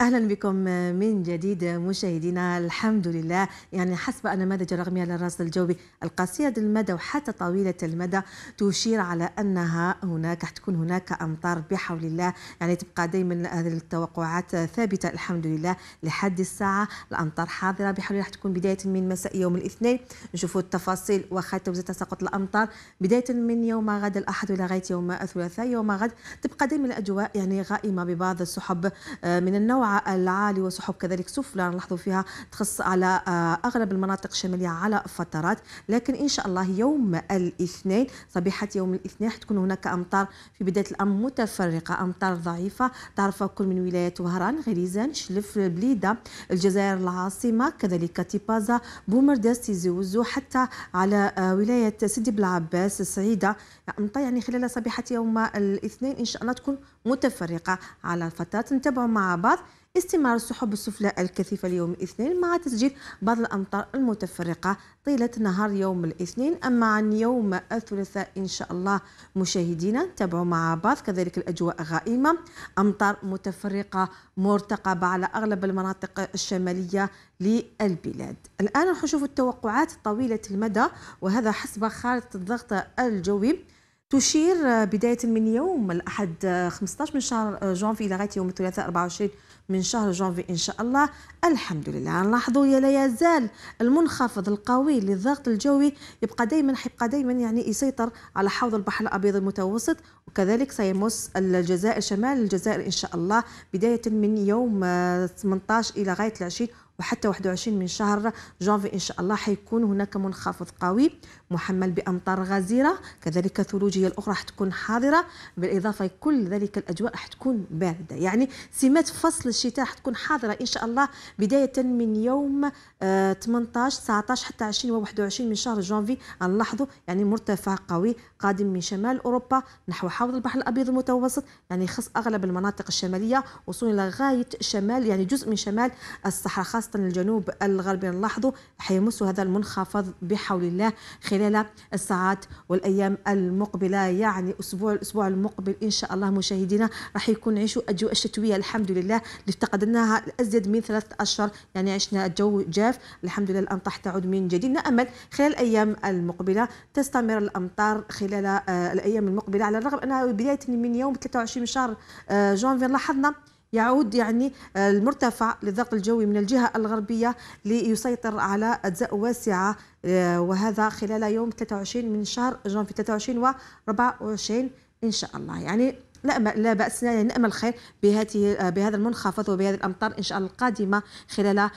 اهلا بكم من جديد مشاهدينا الحمد لله يعني حسب النماذج الرقميه للرصد الجوي القصيره المدى وحتى طويله المدى تشير على انها هناك حتكون هناك امطار بحول الله يعني تبقى دائما هذه التوقعات ثابته الحمد لله لحد الساعه الامطار حاضره بحول الله تكون بدايه من مساء يوم الاثنين نشوفوا التفاصيل وخاتم توزيع تساقط الامطار بدايه من يوم غد الاحد الى غايه يوم الثلاثاء يوم غد تبقى دائما الاجواء يعني غائمه ببعض السحب آه، من النوع العالي وسحب كذلك سفلى نلاحظوا فيها تخص على آه، اغلب المناطق الشماليه على فترات لكن ان شاء الله يوم الاثنين صبيحه يوم الاثنين حتكون هناك امطار في بدايه الامر متفرقه امطار ضعيفه تعرف كل من ولايات وهران غريزان شلف البليده الجزائر العاصمه كذلك تيبازا بومرداس تيزي وزو حتى على آه، ولايه سيدي بلعباس السعيده امطار يعني خلال صبيحه يوم الاثنين ان شاء الله تكون متفرقه على الفترات نتابعوا مع بعض استمرار السحب السفلى الكثيفة اليوم الاثنين مع تسجيل بعض الأمطار المتفرقة طيلة نهار يوم الاثنين أما عن يوم الثلاثاء إن شاء الله مشاهدينا تابعوا مع بعض كذلك الأجواء غائمة أمطار متفرقة مرتقبة على أغلب المناطق الشمالية للبلاد الآن نشوف التوقعات طويلة المدى وهذا حسب خارطة الضغط الجوي تشير بداية من يوم الأحد 15 من شهر جونفي لغاية يوم الثلاثاء 24 من شهر جانفي إن شاء الله الحمد لله نلاحظوا لا يزال المنخفض القوي للضغط الجوي يبقى دائما حيبقى دائما يعني يسيطر على حوض البحر الأبيض المتوسط وكذلك سيمس الجزائر شمال الجزائر إن شاء الله بداية من يوم 18 آه، إلى غاية 20 وحتى 21 من شهر جانفي إن شاء الله حيكون هناك منخفض قوي محمل بأمطار غزيرة كذلك ثلوجية الأخرى حتكون حاضرة بالإضافة كل ذلك الأجواء حتكون باردة يعني سمات فصل الشتاء حتكون حاضرة إن شاء الله بداية من يوم 18 آه، 19 حتى 20 و 21 من شهر جانفي نلاحظوا يعني مرتفع قوي قادم من شمال أوروبا نحو حوض البحر الأبيض المتوسط يعني خص أغلب المناطق الشمالية وصولا لغاية شمال يعني جزء من شمال الصحراء خاصة خاصة الجنوب الغربي نلاحظوا حيمس هذا المنخفض بحول الله خلال الساعات والأيام المقبلة يعني أسبوع الأسبوع المقبل إن شاء الله مشاهدينا راح يكون نعيشوا أجواء شتوية الحمد لله اللي افتقدناها الأزيد من ثلاثة أشهر يعني عشنا جو جاف الحمد لله الأمطار تعود من جديد نأمل خلال الأيام المقبلة تستمر الأمطار خلال آه، الأيام المقبلة على الرغم أنها بداية من يوم 23 من شهر آه، جونفي لاحظنا يعود يعني آه، المرتفع للضغط الجوي من الجهة الغربية ليسيطر على أجزاء واسعة آه، وهذا خلال يوم 23 من شهر جانفي 23 و 24 إن شاء الله يعني لا لا باس يعني نامل خير بهذه آه، بهذا المنخفض وبهذه الامطار ان شاء الله القادمه خلال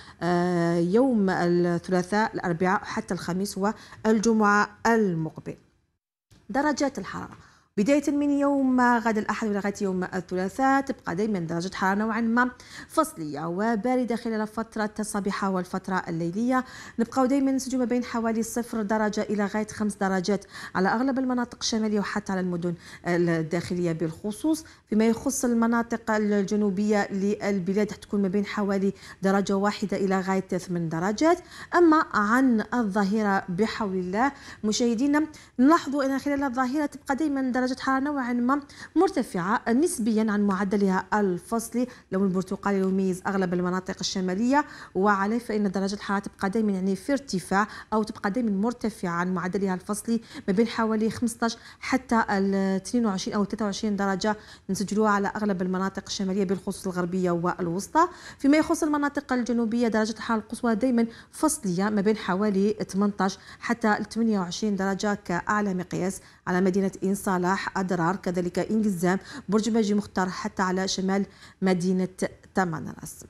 يوم الثلاثاء الاربعاء حتى الخميس والجمعه المقبل درجات الحراره بداية من يوم غدا الأحد ولغاية يوم الثلاثاء تبقى دائما درجة حرارة نوعا ما فصلية وباردة خلال فترة الصباح والفترة الليلية نبقى دائما نسجو ما بين حوالي صفر درجة إلى غاية خمس درجات على أغلب المناطق الشمالية وحتى على المدن الداخلية بالخصوص فيما يخص المناطق الجنوبية للبلاد تكون ما بين حوالي درجة واحدة إلى غاية ثمان درجات أما عن الظهيرة بحول الله مشاهدينا نلاحظ أن خلال الظهيرة تبقى دائما درجة درجة حرارة نوعا ما مرتفعة نسبيا عن معدلها الفصلي اللون البرتقالي يميز أغلب المناطق الشمالية وعليه فإن درجة الحرارة تبقى دائما يعني في ارتفاع أو تبقى دائما مرتفعة عن معدلها الفصلي ما بين حوالي 15 حتى 22 أو 23 درجة نسجلوها على أغلب المناطق الشمالية بالخصوص الغربية والوسطى فيما يخص المناطق الجنوبية درجة الحرارة القصوى دائما فصلية ما بين حوالي 18 حتى 28 درجة كأعلى مقياس على مدينة إنصالة جراح أضرار كذلك انجزام برج ماجي مختار حتى على شمال مدينة تمنرس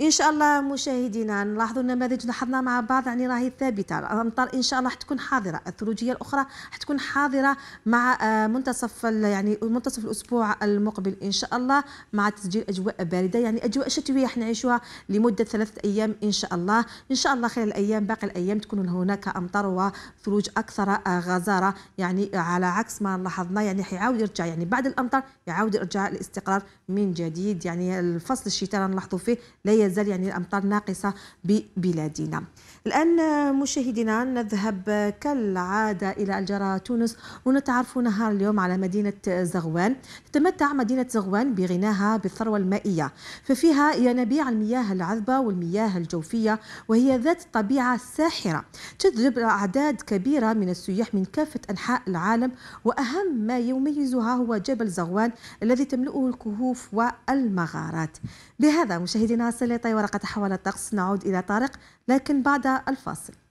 ان شاء الله مشاهدينا نلاحظوا النماذج لاحظنا مع بعض يعني راهي ثابته الامطار ان شاء الله حتكون حاضره الثلوجيه الاخرى حتكون حاضره مع آه، منتصف يعني منتصف الاسبوع المقبل ان شاء الله مع تسجيل اجواء بارده يعني اجواء شتويه حنعيشوها لمده ثلاثه ايام ان شاء الله ان شاء الله خلال الايام باقي الايام تكون هناك امطار وثلوج اكثر آه، غزاره يعني على عكس ما لاحظنا يعني حيعاود يرجع يعني بعد الامطار يعاود يرجع الاستقرار من جديد يعني الفصل الشتاء نلاحظوا فيه لا يزال يعني الأمطار ناقصة ببلادنا الآن مشاهدينا نذهب كالعادة إلى الجزيرة تونس ونتعرف نهار اليوم على مدينة زغوان تتمتع مدينة زغوان بغناها بالثروة المائية ففيها ينابيع المياه العذبة والمياه الجوفية وهي ذات طبيعة ساحرة تجذب أعداد كبيرة من السياح من كافة أنحاء العالم وأهم ما يميزها هو جبل زغوان الذي تملؤه الكهوف والمغارات بهذا مشاهدينا سليطة ورقة حول الطقس نعود إلى طارق لكن بعد الفاصل